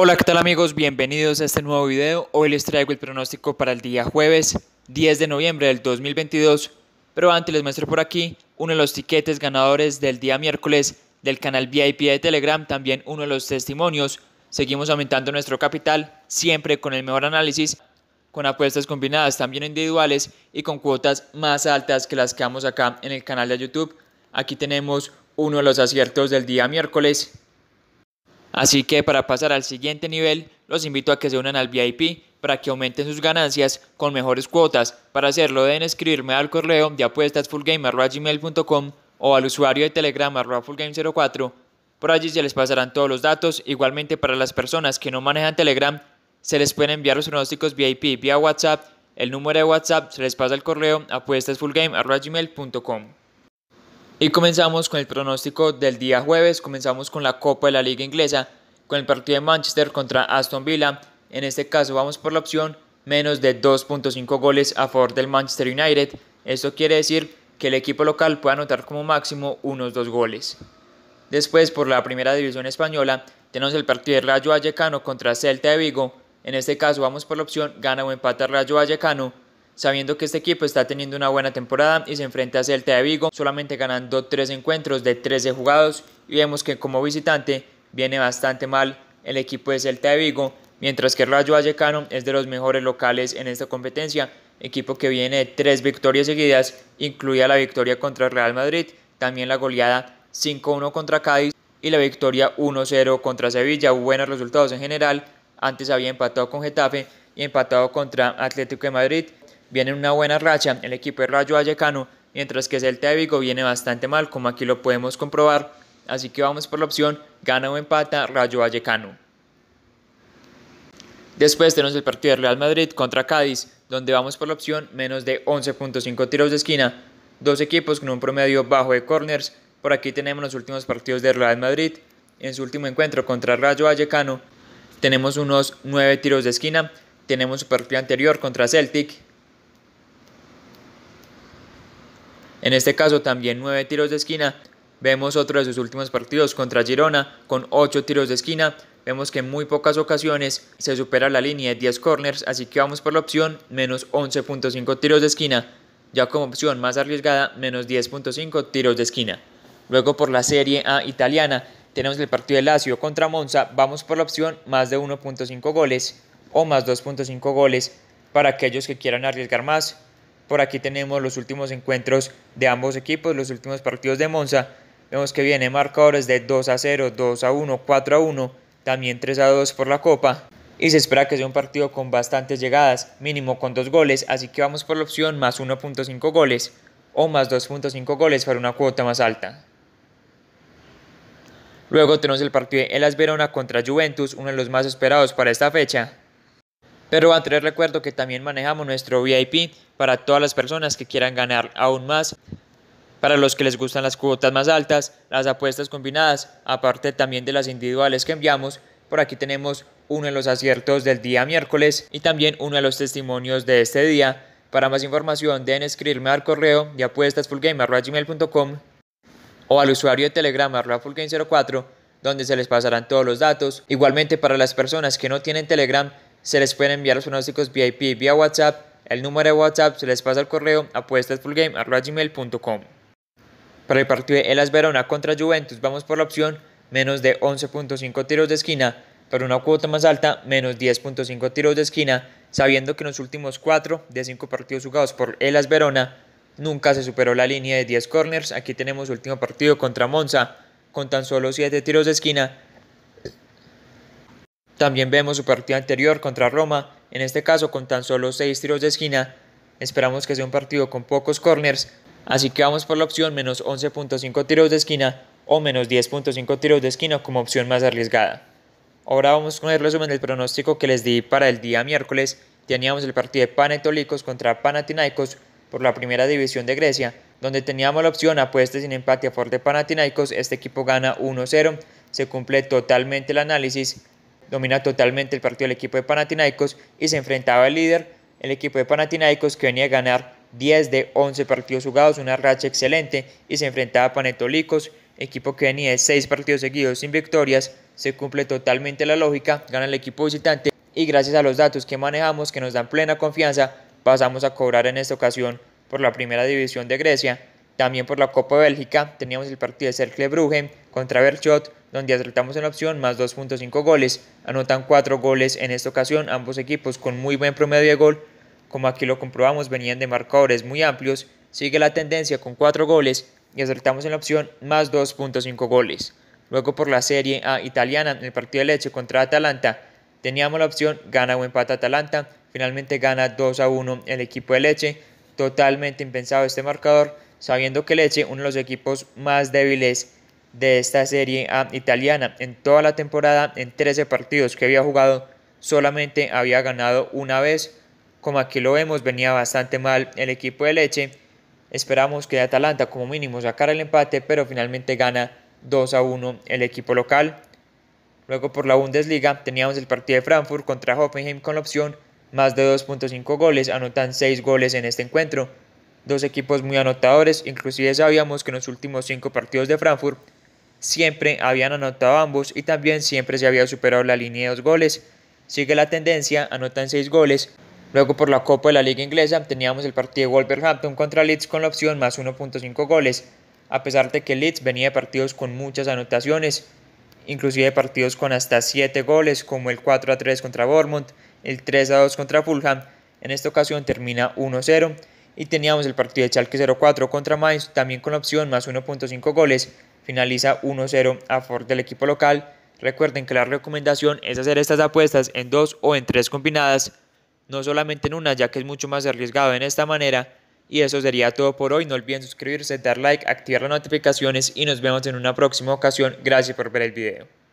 Hola, ¿qué tal amigos? Bienvenidos a este nuevo video. Hoy les traigo el pronóstico para el día jueves 10 de noviembre del 2022. Pero antes les muestro por aquí uno de los tiquetes ganadores del día miércoles del canal VIP de Telegram, también uno de los testimonios. Seguimos aumentando nuestro capital, siempre con el mejor análisis, con apuestas combinadas también individuales y con cuotas más altas que las que damos acá en el canal de YouTube. Aquí tenemos uno de los aciertos del día miércoles, Así que para pasar al siguiente nivel, los invito a que se unan al VIP para que aumenten sus ganancias con mejores cuotas. Para hacerlo deben escribirme al correo de apuestas o al usuario de Telegram fullgame04. Por allí se les pasarán todos los datos. Igualmente para las personas que no manejan Telegram, se les pueden enviar los pronósticos VIP vía WhatsApp. El número de WhatsApp se les pasa al correo apuestasfullgame.com. Y comenzamos con el pronóstico del día jueves, comenzamos con la Copa de la Liga Inglesa, con el partido de Manchester contra Aston Villa. En este caso vamos por la opción menos de 2.5 goles a favor del Manchester United. Esto quiere decir que el equipo local puede anotar como máximo unos dos goles. Después, por la primera división española, tenemos el partido de Rayo Vallecano contra Celta de Vigo. En este caso vamos por la opción gana o empata Rayo Vallecano sabiendo que este equipo está teniendo una buena temporada y se enfrenta a Celta de Vigo, solamente ganando 3 encuentros de 13 jugados y vemos que como visitante viene bastante mal el equipo de Celta de Vigo, mientras que Rayo Vallecano es de los mejores locales en esta competencia, equipo que viene de 3 victorias seguidas, incluida la victoria contra Real Madrid, también la goleada 5-1 contra Cádiz y la victoria 1-0 contra Sevilla, buenos resultados en general, antes había empatado con Getafe y empatado contra Atlético de Madrid, viene una buena racha el equipo de Rayo Vallecano, mientras que Celta de Vigo viene bastante mal, como aquí lo podemos comprobar. Así que vamos por la opción gana o empata Rayo Vallecano. Después tenemos el partido de Real Madrid contra Cádiz, donde vamos por la opción menos de 11.5 tiros de esquina. Dos equipos con un promedio bajo de corners. Por aquí tenemos los últimos partidos de Real Madrid. En su último encuentro contra Rayo Vallecano tenemos unos 9 tiros de esquina. Tenemos su partido anterior contra Celtic, En este caso también 9 tiros de esquina. Vemos otro de sus últimos partidos contra Girona con 8 tiros de esquina. Vemos que en muy pocas ocasiones se supera la línea de 10 corners, así que vamos por la opción menos 11.5 tiros de esquina. Ya como opción más arriesgada, menos 10.5 tiros de esquina. Luego por la Serie A italiana tenemos el partido de Lazio contra Monza. Vamos por la opción más de 1.5 goles o más 2.5 goles para aquellos que quieran arriesgar más por aquí tenemos los últimos encuentros de ambos equipos, los últimos partidos de Monza. Vemos que viene marcadores de 2 a 0, 2 a 1, 4 a 1, también 3 a 2 por la Copa. Y se espera que sea un partido con bastantes llegadas, mínimo con dos goles, así que vamos por la opción más 1.5 goles o más 2.5 goles para una cuota más alta. Luego tenemos el partido de Elas Verona contra Juventus, uno de los más esperados para esta fecha. Pero antes les recuerdo que también manejamos nuestro VIP para todas las personas que quieran ganar aún más. Para los que les gustan las cuotas más altas, las apuestas combinadas, aparte también de las individuales que enviamos, por aquí tenemos uno de los aciertos del día miércoles y también uno de los testimonios de este día. Para más información deben escribirme al correo de apuestasfullgame.com o al usuario de Telegram 04 donde se les pasarán todos los datos. Igualmente para las personas que no tienen Telegram se les pueden enviar los pronósticos VIP vía WhatsApp, el número de WhatsApp se les pasa al correo apuestasfullgame.com. Para el partido de Elas Verona contra Juventus vamos por la opción menos de 11.5 tiros de esquina, para una cuota más alta menos 10.5 tiros de esquina, sabiendo que en los últimos 4 de 5 partidos jugados por Elas Verona nunca se superó la línea de 10 corners. Aquí tenemos último partido contra Monza con tan solo 7 tiros de esquina también vemos su partido anterior contra Roma, en este caso con tan solo 6 tiros de esquina. Esperamos que sea un partido con pocos corners, así que vamos por la opción menos 11.5 tiros de esquina o menos 10.5 tiros de esquina como opción más arriesgada. Ahora vamos con el resumen del pronóstico que les di para el día miércoles. Teníamos el partido de Panetolikos contra Panathinaikos por la primera división de Grecia, donde teníamos la opción apuesta sin empate a favor de Panathinaikos. Este equipo gana 1-0. Se cumple totalmente el análisis domina totalmente el partido del equipo de Panathinaikos y se enfrentaba al líder, el equipo de Panathinaikos que venía a ganar 10 de 11 partidos jugados, una racha excelente y se enfrentaba a Panetolicos, equipo que venía de 6 partidos seguidos sin victorias, se cumple totalmente la lógica, gana el equipo visitante y gracias a los datos que manejamos que nos dan plena confianza, pasamos a cobrar en esta ocasión por la primera división de Grecia, también por la Copa Bélgica, teníamos el partido de Cercle Brugge contra Berchot, donde acertamos en la opción más 2.5 goles. Anotan 4 goles en esta ocasión, ambos equipos con muy buen promedio de gol. Como aquí lo comprobamos, venían de marcadores muy amplios. Sigue la tendencia con 4 goles y acertamos en la opción más 2.5 goles. Luego por la Serie A italiana, en el partido de Leche contra Atalanta, teníamos la opción gana o empata Atalanta. Finalmente gana 2 a 1 el equipo de Leche. Totalmente impensado este marcador, sabiendo que Leche, uno de los equipos más débiles de esta Serie A italiana. En toda la temporada, en 13 partidos que había jugado, solamente había ganado una vez. Como aquí lo vemos, venía bastante mal el equipo de Leche. Esperamos que Atalanta como mínimo sacara el empate, pero finalmente gana 2 a 1 el equipo local. Luego por la Bundesliga teníamos el partido de Frankfurt contra Hoffenheim con la opción más de 2.5 goles, anotan 6 goles en este encuentro. Dos equipos muy anotadores, inclusive sabíamos que en los últimos 5 partidos de Frankfurt siempre habían anotado ambos y también siempre se había superado la línea de dos goles. Sigue la tendencia, anotan seis goles. Luego por la Copa de la Liga Inglesa teníamos el partido de Wolverhampton contra Leeds con la opción más 1.5 goles, a pesar de que Leeds venía de partidos con muchas anotaciones, inclusive partidos con hasta 7 goles como el 4 a 3 contra Bournemouth, el 3 a 2 contra Fulham, en esta ocasión termina 1-0 y teníamos el partido de Chalke 0-4 contra Mainz también con la opción más 1.5 goles, finaliza 1-0 a favor del equipo local. Recuerden que la recomendación es hacer estas apuestas en dos o en tres combinadas, no solamente en una, ya que es mucho más arriesgado en esta manera. Y eso sería todo por hoy. No olviden suscribirse, dar like, activar las notificaciones y nos vemos en una próxima ocasión. Gracias por ver el video.